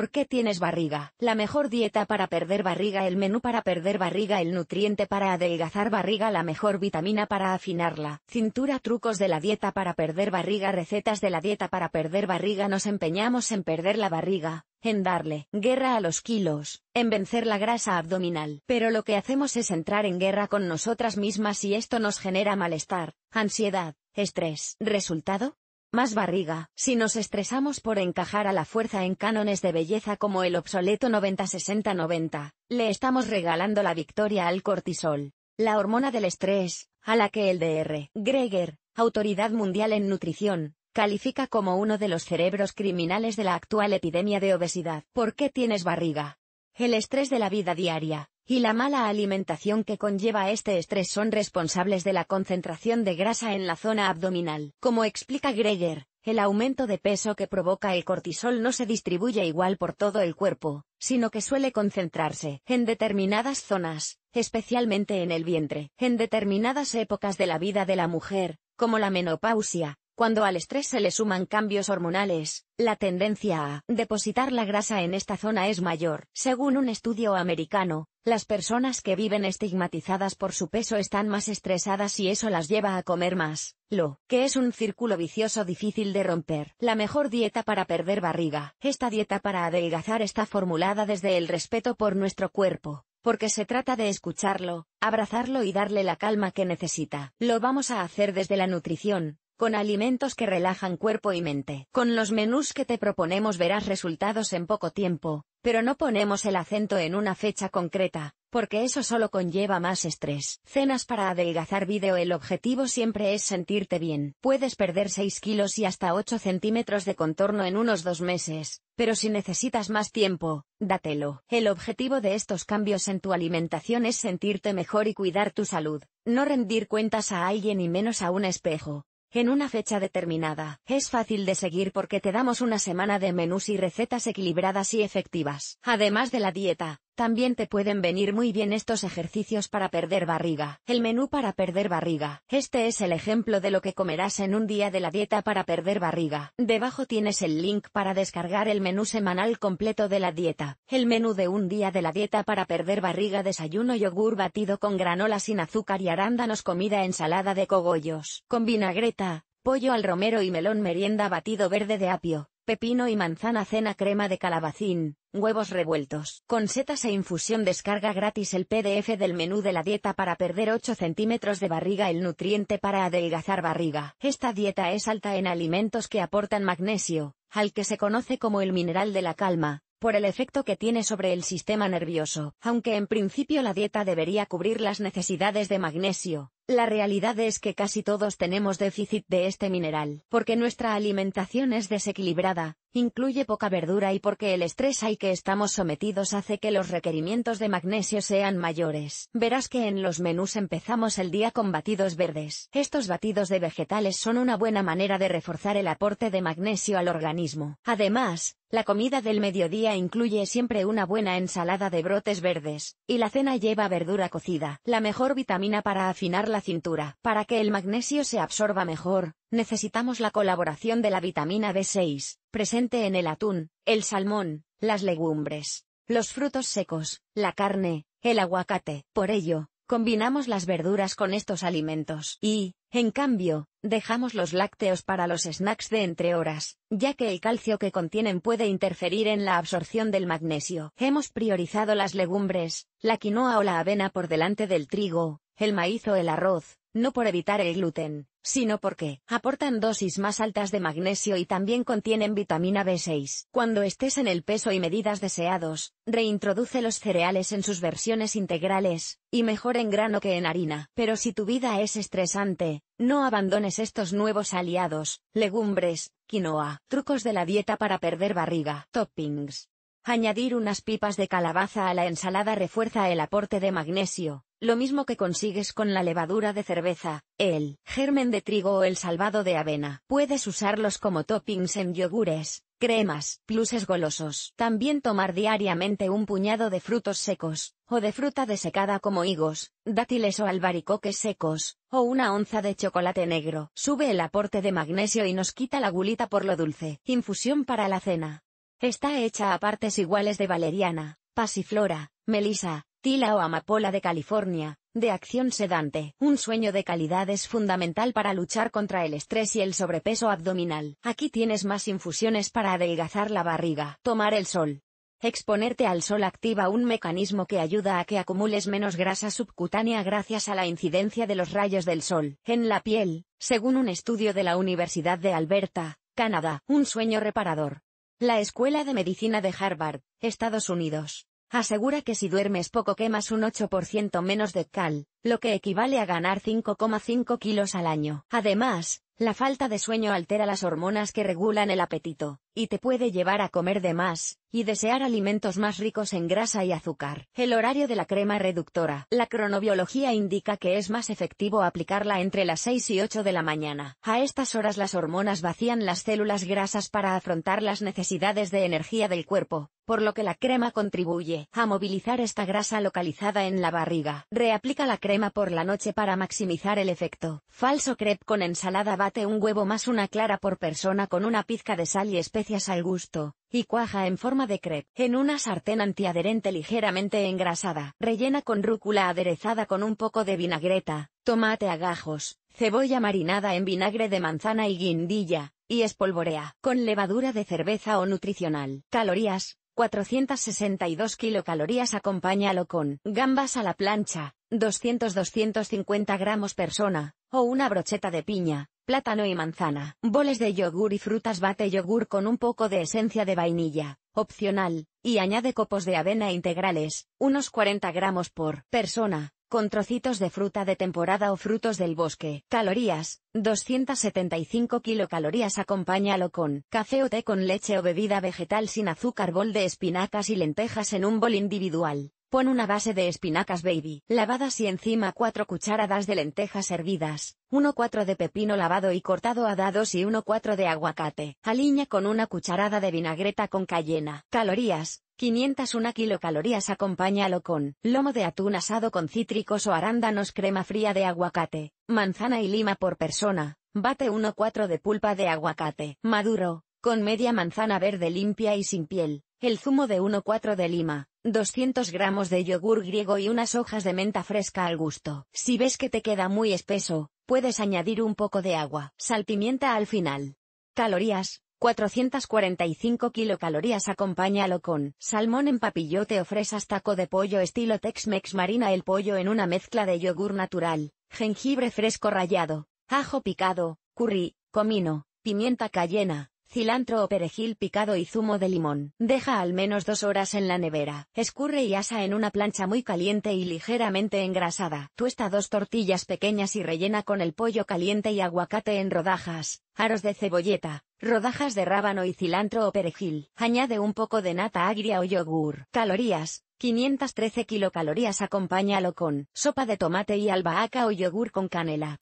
¿Por qué tienes barriga? La mejor dieta para perder barriga, el menú para perder barriga, el nutriente para adelgazar barriga, la mejor vitamina para afinarla, cintura, trucos de la dieta para perder barriga, recetas de la dieta para perder barriga, nos empeñamos en perder la barriga, en darle guerra a los kilos, en vencer la grasa abdominal. Pero lo que hacemos es entrar en guerra con nosotras mismas y esto nos genera malestar, ansiedad, estrés. ¿Resultado? Más barriga, si nos estresamos por encajar a la fuerza en cánones de belleza como el obsoleto 90-60-90, le estamos regalando la victoria al cortisol, la hormona del estrés, a la que el DR. Greger, autoridad mundial en nutrición, califica como uno de los cerebros criminales de la actual epidemia de obesidad. ¿Por qué tienes barriga? El estrés de la vida diaria, y la mala alimentación que conlleva este estrés son responsables de la concentración de grasa en la zona abdominal. Como explica Greger, el aumento de peso que provoca el cortisol no se distribuye igual por todo el cuerpo, sino que suele concentrarse en determinadas zonas, especialmente en el vientre. En determinadas épocas de la vida de la mujer, como la menopausia, cuando al estrés se le suman cambios hormonales, la tendencia a depositar la grasa en esta zona es mayor. Según un estudio americano, las personas que viven estigmatizadas por su peso están más estresadas y eso las lleva a comer más, lo que es un círculo vicioso difícil de romper. La mejor dieta para perder barriga. Esta dieta para adelgazar está formulada desde el respeto por nuestro cuerpo, porque se trata de escucharlo, abrazarlo y darle la calma que necesita. Lo vamos a hacer desde la nutrición, con alimentos que relajan cuerpo y mente. Con los menús que te proponemos verás resultados en poco tiempo, pero no ponemos el acento en una fecha concreta, porque eso solo conlleva más estrés. Cenas para adelgazar vídeo El objetivo siempre es sentirte bien. Puedes perder 6 kilos y hasta 8 centímetros de contorno en unos dos meses, pero si necesitas más tiempo, dátelo. El objetivo de estos cambios en tu alimentación es sentirte mejor y cuidar tu salud, no rendir cuentas a alguien y menos a un espejo en una fecha determinada. Es fácil de seguir porque te damos una semana de menús y recetas equilibradas y efectivas. Además de la dieta, también te pueden venir muy bien estos ejercicios para perder barriga. El menú para perder barriga. Este es el ejemplo de lo que comerás en un día de la dieta para perder barriga. Debajo tienes el link para descargar el menú semanal completo de la dieta. El menú de un día de la dieta para perder barriga desayuno yogur batido con granola sin azúcar y arándanos comida ensalada de cogollos. Con vinagreta, pollo al romero y melón merienda batido verde de apio pepino y manzana cena crema de calabacín, huevos revueltos. Con setas e infusión descarga gratis el PDF del menú de la dieta para perder 8 centímetros de barriga el nutriente para adelgazar barriga. Esta dieta es alta en alimentos que aportan magnesio, al que se conoce como el mineral de la calma, por el efecto que tiene sobre el sistema nervioso. Aunque en principio la dieta debería cubrir las necesidades de magnesio, la realidad es que casi todos tenemos déficit de este mineral, porque nuestra alimentación es desequilibrada, incluye poca verdura y porque el estrés al que estamos sometidos hace que los requerimientos de magnesio sean mayores. Verás que en los menús empezamos el día con batidos verdes. Estos batidos de vegetales son una buena manera de reforzar el aporte de magnesio al organismo. Además, la comida del mediodía incluye siempre una buena ensalada de brotes verdes, y la cena lleva verdura cocida. La mejor vitamina para afinar la cintura. Para que el magnesio se absorba mejor, necesitamos la colaboración de la vitamina B6, presente en el atún, el salmón, las legumbres, los frutos secos, la carne, el aguacate. Por ello, combinamos las verduras con estos alimentos y, en cambio, dejamos los lácteos para los snacks de entre horas, ya que el calcio que contienen puede interferir en la absorción del magnesio. Hemos priorizado las legumbres, la quinoa o la avena por delante del trigo, el maíz o el arroz, no por evitar el gluten, sino porque aportan dosis más altas de magnesio y también contienen vitamina B6. Cuando estés en el peso y medidas deseados, reintroduce los cereales en sus versiones integrales, y mejor en grano que en harina. Pero si tu vida es estresante, no abandones estos nuevos aliados, legumbres, quinoa, trucos de la dieta para perder barriga, toppings. Añadir unas pipas de calabaza a la ensalada refuerza el aporte de magnesio, lo mismo que consigues con la levadura de cerveza, el germen de trigo o el salvado de avena. Puedes usarlos como toppings en yogures, cremas, pluses golosos. También tomar diariamente un puñado de frutos secos, o de fruta desecada como higos, dátiles o albaricoques secos, o una onza de chocolate negro. Sube el aporte de magnesio y nos quita la gulita por lo dulce. Infusión para la cena. Está hecha a partes iguales de valeriana, pasiflora, melisa, tila o amapola de California, de acción sedante. Un sueño de calidad es fundamental para luchar contra el estrés y el sobrepeso abdominal. Aquí tienes más infusiones para adelgazar la barriga. Tomar el sol. Exponerte al sol activa un mecanismo que ayuda a que acumules menos grasa subcutánea gracias a la incidencia de los rayos del sol. En la piel, según un estudio de la Universidad de Alberta, Canadá, un sueño reparador, la Escuela de Medicina de Harvard, Estados Unidos, asegura que si duermes poco quemas un 8% menos de cal, lo que equivale a ganar 5,5 kilos al año. Además, la falta de sueño altera las hormonas que regulan el apetito, y te puede llevar a comer de más, y desear alimentos más ricos en grasa y azúcar. El horario de la crema reductora. La cronobiología indica que es más efectivo aplicarla entre las 6 y 8 de la mañana. A estas horas las hormonas vacían las células grasas para afrontar las necesidades de energía del cuerpo, por lo que la crema contribuye a movilizar esta grasa localizada en la barriga. Reaplica la crema crema por la noche para maximizar el efecto. Falso crepe con ensalada bate un huevo más una clara por persona con una pizca de sal y especias al gusto, y cuaja en forma de crepe, en una sartén antiadherente ligeramente engrasada, rellena con rúcula aderezada con un poco de vinagreta, tomate a gajos, cebolla marinada en vinagre de manzana y guindilla, y espolvorea, con levadura de cerveza o nutricional. Calorías, 462 kilocalorías acompáñalo con gambas a la plancha, 200-250 gramos persona, o una brocheta de piña, plátano y manzana. Boles de yogur y frutas bate yogur con un poco de esencia de vainilla, opcional, y añade copos de avena integrales, unos 40 gramos por persona, con trocitos de fruta de temporada o frutos del bosque. Calorías, 275 kilocalorías acompáñalo con café o té con leche o bebida vegetal sin azúcar bol de espinacas y lentejas en un bol individual. Pon una base de espinacas baby, lavadas y encima 4 cucharadas de lentejas hervidas, 1-4 de pepino lavado y cortado a dados y 1-4 de aguacate. Aliña con una cucharada de vinagreta con cayena. Calorías, 501 kilocalorías acompáñalo con lomo de atún asado con cítricos o arándanos crema fría de aguacate, manzana y lima por persona, bate 1-4 de pulpa de aguacate, maduro, con media manzana verde limpia y sin piel, el zumo de 1-4 de lima, 200 gramos de yogur griego y unas hojas de menta fresca al gusto. Si ves que te queda muy espeso, puedes añadir un poco de agua. Salpimienta al final. Calorías. 445 kilocalorías acompáñalo con salmón en papillote o fresas taco de pollo estilo Tex-Mex marina el pollo en una mezcla de yogur natural, jengibre fresco rallado, ajo picado, curry, comino, pimienta cayena, cilantro o perejil picado y zumo de limón. Deja al menos dos horas en la nevera. Escurre y asa en una plancha muy caliente y ligeramente engrasada. Tuesta dos tortillas pequeñas y rellena con el pollo caliente y aguacate en rodajas, aros de cebolleta, rodajas de rábano y cilantro o perejil. Añade un poco de nata agria o yogur. Calorías. 513 kilocalorías acompáñalo con sopa de tomate y albahaca o yogur con canela.